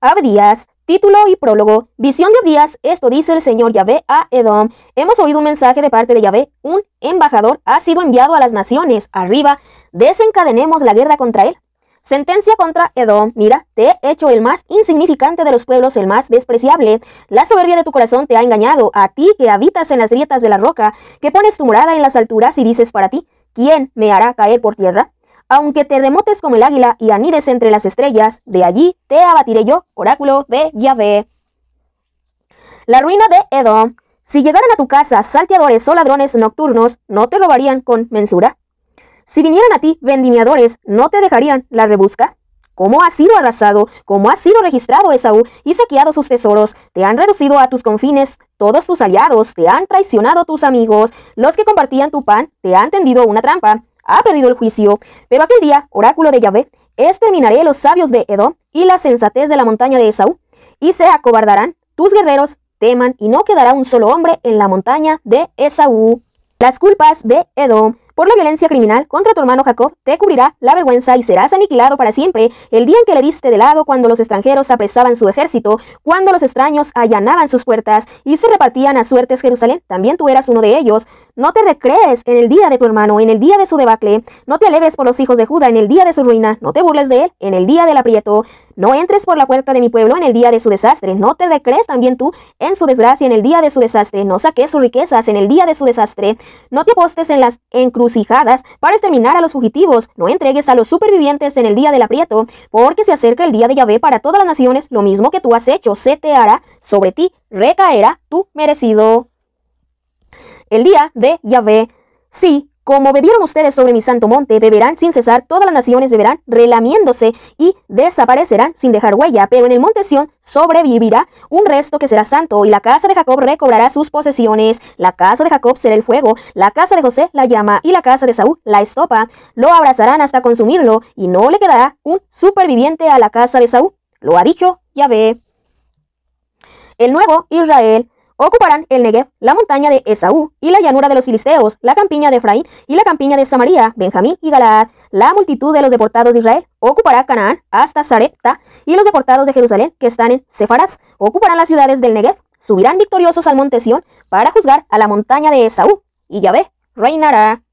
Abdías, título y prólogo. Visión de Abdías, esto dice el Señor Yahvé a Edom. Hemos oído un mensaje de parte de Yahvé, un embajador ha sido enviado a las naciones. Arriba, desencadenemos la guerra contra él. Sentencia contra Edom. Mira, te he hecho el más insignificante de los pueblos, el más despreciable. La soberbia de tu corazón te ha engañado, a ti que habitas en las grietas de la roca, que pones tu morada en las alturas y dices para ti, ¿quién me hará caer por tierra? Aunque te remotes como el águila y anides entre las estrellas, de allí te abatiré yo, oráculo de Yahvé. La ruina de Edom. Si llegaran a tu casa salteadores o ladrones nocturnos, ¿no te robarían con mensura? Si vinieran a ti vendimiadores, ¿no te dejarían la rebusca? ¿Cómo has sido arrasado? ¿Cómo ha sido registrado Esaú y saqueado sus tesoros? Te han reducido a tus confines todos tus aliados, te han traicionado tus amigos, los que compartían tu pan te han tendido una trampa ha perdido el juicio. Pero aquel día, oráculo de Yahvé, exterminaré los sabios de Edom y la sensatez de la montaña de Esaú, y se acobardarán tus guerreros, teman, y no quedará un solo hombre en la montaña de Esaú. Las culpas de Edom por la violencia criminal contra tu hermano Jacob te cubrirá la vergüenza y serás aniquilado para siempre el día en que le diste de lado cuando los extranjeros apresaban su ejército, cuando los extraños allanaban sus puertas y se repartían a suertes Jerusalén, también tú eras uno de ellos, no te recrees en el día de tu hermano, en el día de su debacle. No te aleves por los hijos de Judá, en el día de su ruina. No te burles de él, en el día del aprieto. No entres por la puerta de mi pueblo en el día de su desastre. No te recrees también tú en su desgracia en el día de su desastre. No saques sus riquezas en el día de su desastre. No te apostes en las encrucijadas para exterminar a los fugitivos. No entregues a los supervivientes en el día del aprieto, porque se acerca el día de Yahvé para todas las naciones. Lo mismo que tú has hecho se te hará sobre ti. Recaerá tu merecido el día de Yahvé. Sí, como bebieron ustedes sobre mi santo monte, beberán sin cesar, todas las naciones beberán, relamiéndose y desaparecerán sin dejar huella, pero en el monte Sión sobrevivirá un resto que será santo, y la casa de Jacob recobrará sus posesiones, la casa de Jacob será el fuego, la casa de José la llama, y la casa de Saúl la estopa, lo abrazarán hasta consumirlo, y no le quedará un superviviente a la casa de Saúl. Lo ha dicho Yahvé. El nuevo Israel Ocuparán el Negev, la montaña de Esaú, y la llanura de los Filisteos, la campiña de Efraín y la campiña de Samaria, Benjamín y Galaad. La multitud de los deportados de Israel ocupará Canaán hasta Sarepta, y los deportados de Jerusalén que están en Sefarad ocuparán las ciudades del Negev. Subirán victoriosos al monte Sión para juzgar a la montaña de Esaú, y Yahvé reinará.